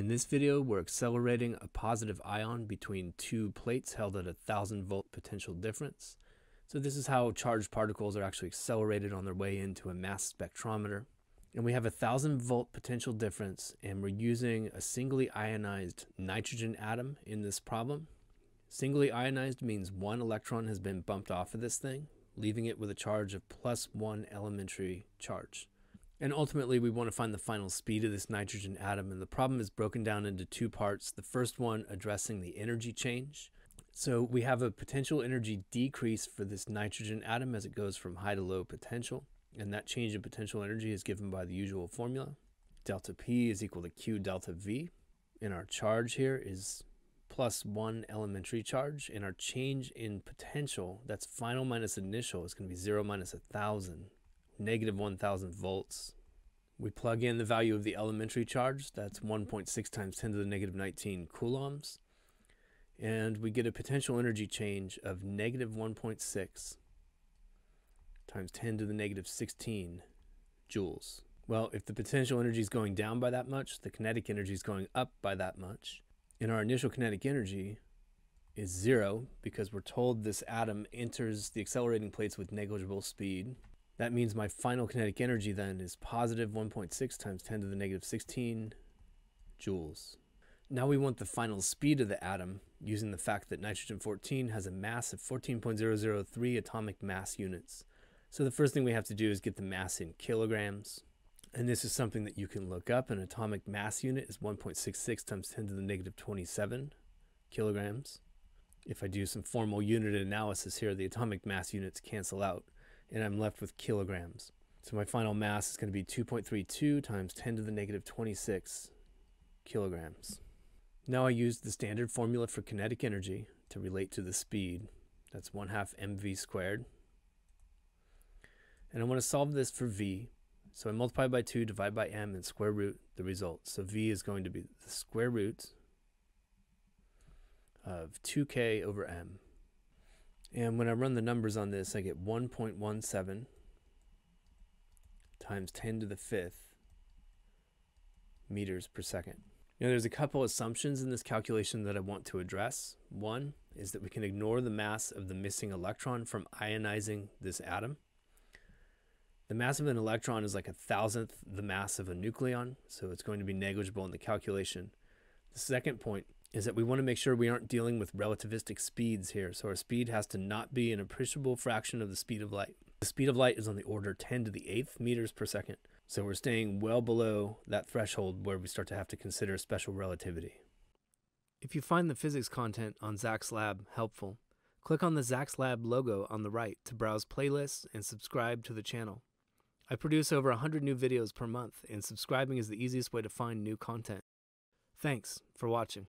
In this video, we're accelerating a positive ion between two plates held at a 1000 volt potential difference. So this is how charged particles are actually accelerated on their way into a mass spectrometer. And we have a 1000 volt potential difference and we're using a singly ionized nitrogen atom in this problem. Singly ionized means one electron has been bumped off of this thing, leaving it with a charge of plus one elementary charge. And ultimately, we want to find the final speed of this nitrogen atom. And the problem is broken down into two parts. The first one addressing the energy change. So we have a potential energy decrease for this nitrogen atom as it goes from high to low potential. And that change in potential energy is given by the usual formula. Delta P is equal to Q delta V. And our charge here is plus one elementary charge. And our change in potential, that's final minus initial, is going to be zero minus a thousand negative 1000 volts. We plug in the value of the elementary charge, that's 1.6 times 10 to the negative 19 coulombs, and we get a potential energy change of negative 1.6 times 10 to the negative 16 joules. Well, if the potential energy is going down by that much, the kinetic energy is going up by that much. And our initial kinetic energy is zero because we're told this atom enters the accelerating plates with negligible speed. That means my final kinetic energy then is positive 1.6 times 10 to the negative 16 joules. Now we want the final speed of the atom using the fact that nitrogen-14 has a mass of 14.003 atomic mass units. So the first thing we have to do is get the mass in kilograms. And this is something that you can look up. An atomic mass unit is 1.66 times 10 to the negative 27 kilograms. If I do some formal unit analysis here, the atomic mass units cancel out and I'm left with kilograms. So my final mass is going to be 2.32 times 10 to the negative 26 kilograms. Now I use the standard formula for kinetic energy to relate to the speed. That's 1 half mv squared. And I want to solve this for v. So I multiply by 2, divide by m, and square root the result. So v is going to be the square root of 2k over m. And when I run the numbers on this, I get 1.17 times 10 to the fifth meters per second. Now there's a couple assumptions in this calculation that I want to address. One is that we can ignore the mass of the missing electron from ionizing this atom. The mass of an electron is like a thousandth the mass of a nucleon, so it's going to be negligible in the calculation. The second point is that we want to make sure we aren't dealing with relativistic speeds here. So our speed has to not be an appreciable fraction of the speed of light. The speed of light is on the order 10 to the 8th meters per second. So we're staying well below that threshold where we start to have to consider special relativity. If you find the physics content on Zach's Lab helpful, click on the Zach's Lab logo on the right to browse playlists and subscribe to the channel. I produce over 100 new videos per month, and subscribing is the easiest way to find new content. Thanks for watching.